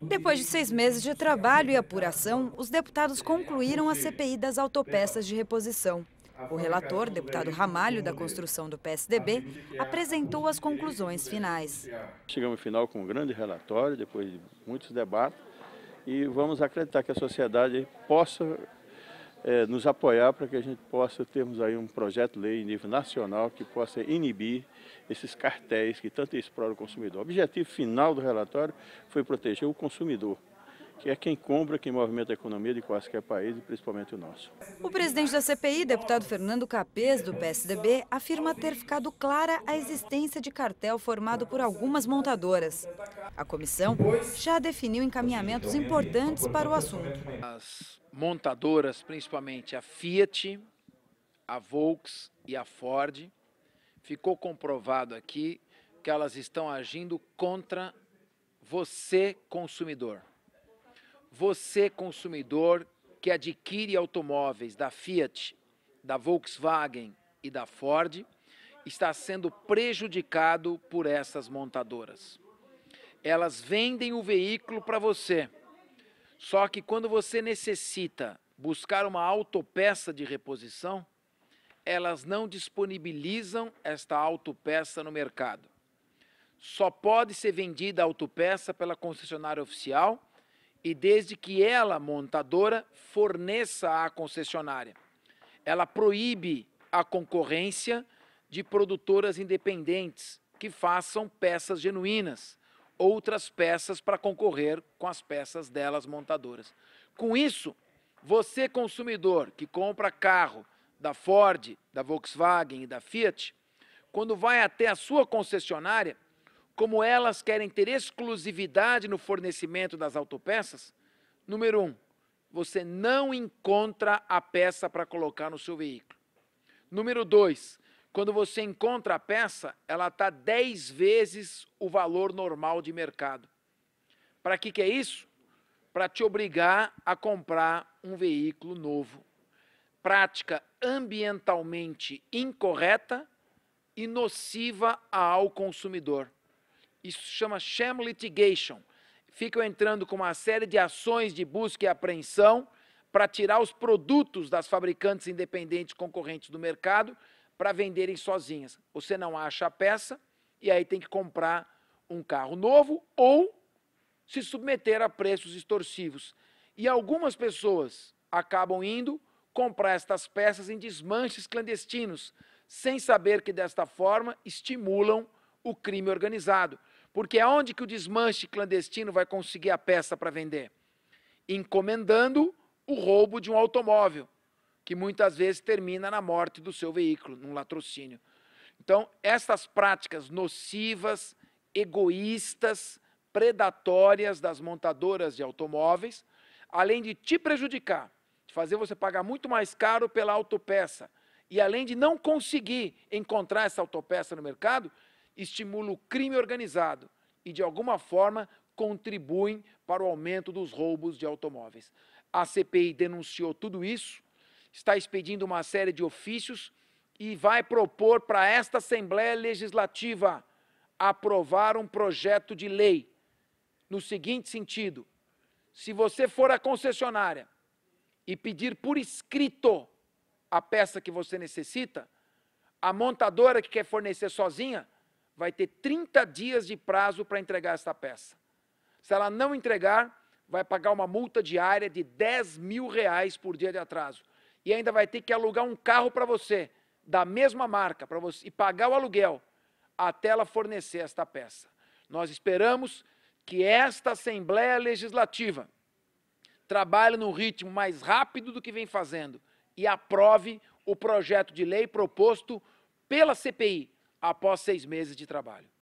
Depois de seis meses de trabalho e apuração, os deputados concluíram a CPI das autopeças de reposição. O relator, deputado Ramalho, da construção do PSDB, apresentou as conclusões finais. Chegamos ao final com um grande relatório, depois de muitos debates, e vamos acreditar que a sociedade possa é, nos apoiar para que a gente possa termos aí um projeto de lei em nível nacional que possa inibir esses cartéis que tanto exploram o consumidor. O objetivo final do relatório foi proteger o consumidor que é quem compra, quem movimenta a economia de qualquer país e principalmente o nosso. O presidente da CPI, deputado Fernando Capês, do PSDB, afirma ter ficado clara a existência de cartel formado por algumas montadoras. A comissão já definiu encaminhamentos importantes para o assunto. As montadoras, principalmente a Fiat, a Volks e a Ford, ficou comprovado aqui que elas estão agindo contra você, consumidor. Você, consumidor, que adquire automóveis da Fiat, da Volkswagen e da Ford, está sendo prejudicado por essas montadoras. Elas vendem o veículo para você só que quando você necessita buscar uma autopeça de reposição, elas não disponibilizam esta autopeça no mercado. Só pode ser vendida a autopeça pela concessionária oficial e desde que ela, montadora, forneça à concessionária. Ela proíbe a concorrência de produtoras independentes que façam peças genuínas outras peças para concorrer com as peças delas montadoras. Com isso, você consumidor que compra carro da Ford, da Volkswagen e da Fiat, quando vai até a sua concessionária, como elas querem ter exclusividade no fornecimento das autopeças, número um, você não encontra a peça para colocar no seu veículo. Número dois, quando você encontra a peça, ela está 10 vezes o valor normal de mercado. Para que, que é isso? Para te obrigar a comprar um veículo novo. Prática ambientalmente incorreta e nociva ao consumidor. Isso chama sham litigation. Ficam entrando com uma série de ações de busca e apreensão para tirar os produtos das fabricantes independentes concorrentes do mercado para venderem sozinhas. Você não acha a peça e aí tem que comprar um carro novo ou se submeter a preços extorsivos. E algumas pessoas acabam indo comprar estas peças em desmanches clandestinos, sem saber que desta forma estimulam o crime organizado. Porque aonde é que o desmanche clandestino vai conseguir a peça para vender? Encomendando o roubo de um automóvel que muitas vezes termina na morte do seu veículo, num latrocínio. Então, essas práticas nocivas, egoístas, predatórias das montadoras de automóveis, além de te prejudicar, de fazer você pagar muito mais caro pela autopeça, e além de não conseguir encontrar essa autopeça no mercado, estimula o crime organizado e, de alguma forma, contribuem para o aumento dos roubos de automóveis. A CPI denunciou tudo isso, está expedindo uma série de ofícios e vai propor para esta Assembleia Legislativa aprovar um projeto de lei no seguinte sentido: se você for à concessionária e pedir por escrito a peça que você necessita, a montadora que quer fornecer sozinha vai ter 30 dias de prazo para entregar essa peça. Se ela não entregar, vai pagar uma multa diária de 10 mil reais por dia de atraso e ainda vai ter que alugar um carro para você, da mesma marca, para você e pagar o aluguel até ela fornecer esta peça. Nós esperamos que esta Assembleia Legislativa trabalhe no ritmo mais rápido do que vem fazendo e aprove o projeto de lei proposto pela CPI após seis meses de trabalho.